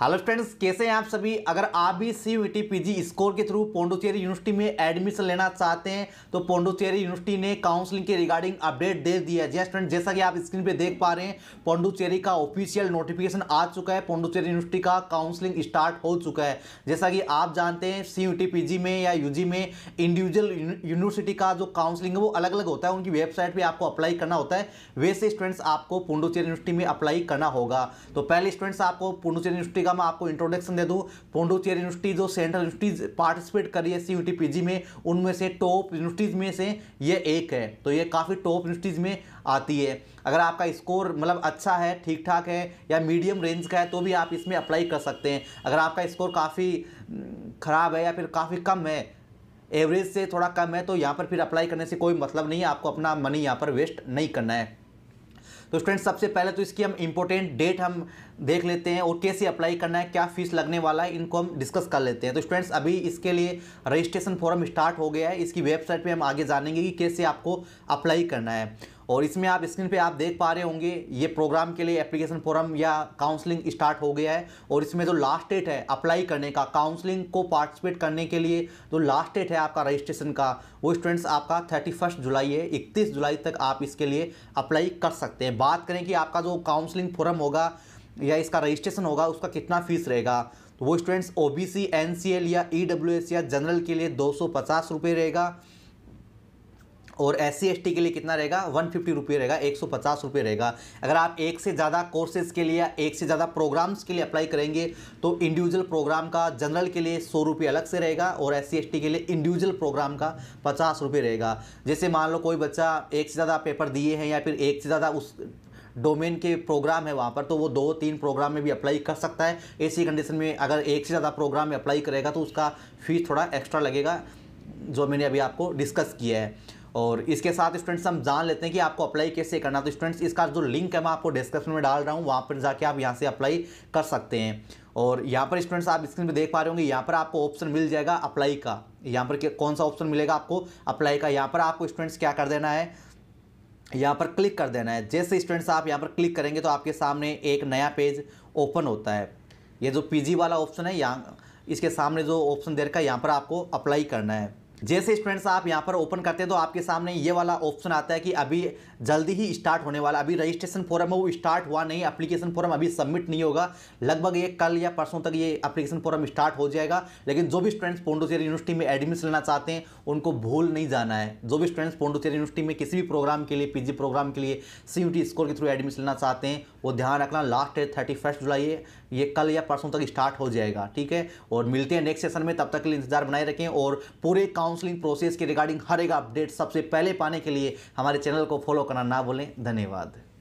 hello friends कैसे हैं आप सभी अगर आप भी सी यू पीजी स्कोर के थ्रू पोंडुचेरी यूनिवर्सिटी में एडमिशन लेना चाहते हैं तो पोंडुचेरी यूनिवर्सिटी ने काउंसलिंग के रिगार्डिंग अपडेट दे दिया है जैसा स्टूडेंट जैसा कि आप स्क्रीन पे देख पा रहे हैं पोंडुचेरी का ऑफिशियल नोटिफिकेशन आ चुका है पोंडुचेरी यूनिवर्सिटी का काउंसलिंग स्टार्ट हो चुका है जैसा कि आप जानते हैं सी यू e में या यू में इंडिविजुअल यूनिवर्सिटी का जो काउंसलिंग है वो अलग अलग होता है उनकी वेबसाइट पर आपको अप्लाई करना होता है वैसे स्टूडेंट्स आपको पोंडुचेरी यूनिवर्सिटी में अप्लाई करना होगा तो पहले स्टूडेंट्स आपको पोंडुचेरी यूनिवर्सिटी का मैं आपको इंट्रोडक्शन दे दूँ पोंडोचेरी यूनिवर्सिटी जो सेंट्रल यूनिवर्सिटीज पार्टिसिपेट कर रही है C U T P G में उनमें से टॉप यूनिवर्सिटीज़ में से ये एक है तो ये काफ़ी टॉप यूनिवर्सिटीज़ में आती है अगर आपका स्कोर मतलब अच्छा है ठीक ठाक है या मीडियम रेंज का है तो भी आप इसमें अप्लाई कर सकते हैं अगर आपका स्कोर काफ़ी हम्म, ख़राब है या फिर काफ़ी कम है एवरेज से थोड़ा कम है तो यहाँ पर फिर अप्लाई करने से कोई मतलब नहीं है आपको अपना मनी यहाँ पर वेस्ट नहीं करना है तो स्टूडेंट्स सबसे पहले तो इसकी हम इम्पोर्टेंट डेट हम देख लेते हैं और कैसे अप्लाई करना है क्या फीस लगने वाला है इनको हम डिस्कस कर लेते हैं तो स्टूडेंट्स अभी इसके लिए रजिस्ट्रेशन फॉर्म स्टार्ट हो गया है इसकी वेबसाइट पर हम आगे जानेंगे कि कैसे आपको अप्लाई करना है और इसमें आप स्क्रीन पे आप देख पा रहे होंगे ये प्रोग्राम के लिए एप्लीकेशन फॉरम या काउंसलिंग स्टार्ट हो गया है और इसमें जो लास्ट डेट है अप्लाई करने का काउंसलिंग को पार्टिसिपेट करने के लिए जो लास्ट डेट है आपका रजिस्ट्रेशन का वो स्टूडेंट्स आपका थर्टी फर्स्ट जुलाई है इकतीस जुलाई तक आप इसके लिए अप्लाई कर सकते हैं बात करें कि आपका जो काउंसलिंग फॉरम होगा या इसका रजिस्ट्रेशन होगा उसका कितना फीस रहेगा तो वो students O B C N C L या ई डब्ल्यू एस या जनरल के लिए दो सौ पचास रुपये रहेगा और एस सी के लिए कितना रहेगा वन फिफ्टी रुपये रहेगा एक सौ पचास रुपये रहेगा अगर आप एक से ज़्यादा कोर्सेज के लिए एक से ज़्यादा प्रोग्राम्स के लिए अप्लाई करेंगे तो इंडिविजुअल प्रोग्राम का जनरल के लिए सौ रुपये अलग से रहेगा और एस सी के लिए इंडिविजुअल प्रोग्राम का पचास रुपये रहेगा जैसे मान लो कोई बच्चा एक से ज़्यादा पेपर दिए हैं या फिर एक से ज़्यादा उस डोमेन के प्रोग्राम है वहाँ पर तो वो दो तीन प्रोग्राम में भी अप्लाई कर सकता है ऐसी कंडीशन में अगर एक से ज़्यादा प्रोग्राम में अप्लाई करेगा तो उसका फीस थोड़ा एक्स्ट्रा लगेगा जो मैंने अभी आपको डिस्कस किया है और इसके साथ स्टूडेंट्स हम जान लेते हैं कि आपको अप्लाई कैसे करना तो स्टूडेंट्स इसका जो लिंक है मैं आपको डिस्क्रिप्शन में डाल रहा हूँ वहाँ पर जाके आप यहाँ से अप्लाई कर सकते हैं और यहाँ पर स्टूडेंट्स आप स्क्रीन पर देख पा रहे होंगे यहाँ पर आपको ऑप्शन मिल जाएगा अप्लाई का यहाँ पर कौन सा ऑप्शन मिलेगा आपको अप्लाई का यहाँ पर आपको स्टूडेंट्स क्या कर देना है यहाँ पर क्लिक कर देना है जैसे स्टूडेंट्स आप यहाँ पर क्लिक करेंगे तो आपके सामने एक नया पेज ओपन होता है ये जो पीजी वाला ऑप्शन है यहाँ इसके सामने जो ऑप्शन दे रखा है यहाँ पर आपको अप्लाई करना है जैसे स्टूडेंट्स आप यहाँ पर ओपन करते हैं तो आपके सामने ये वाला ऑप्शन आता है कि अभी जल्दी ही स्टार्ट होने वाला अभी रजिस्ट्रेशन फॉरम है वो स्टार्ट हुआ नहीं अप्लीकेशन फॉरम अभी सबमिट नहीं होगा लगभग ये कल या परसों तक ये अप्लीकेशन फॉरम स्टार्ट हो जाएगा लेकिन जो भी स्टूडेंट्स पोंडोचेरी यूनिवर्सिटी में एडमिशन लेना चाहते हैं उनको भूल नहीं जाना है जो भी स्टूडेंट्स पोंडोचेरी यूनिवर्सिटी में किसी भी प्रोग्राम के लिए पी प्रोग्राम के लिए सी स्कोर के थ्रू एडमिशन लेना चाहते हैं वो ध्यान रखना लास्ट डेट थर्टी जुलाई है ये कल या परसों तक स्टार्ट हो जाएगा ठीक है और मिलते हैं नेक्स्ट सेशन में तब तक के लिए इंतजार बनाए रखें और पूरे काउंट काउंसलिंग प्रोसेस के रिगार्डिंग हर एक अपडेट सबसे पहले पाने के लिए हमारे चैनल को फॉलो करना ना भूलें धन्यवाद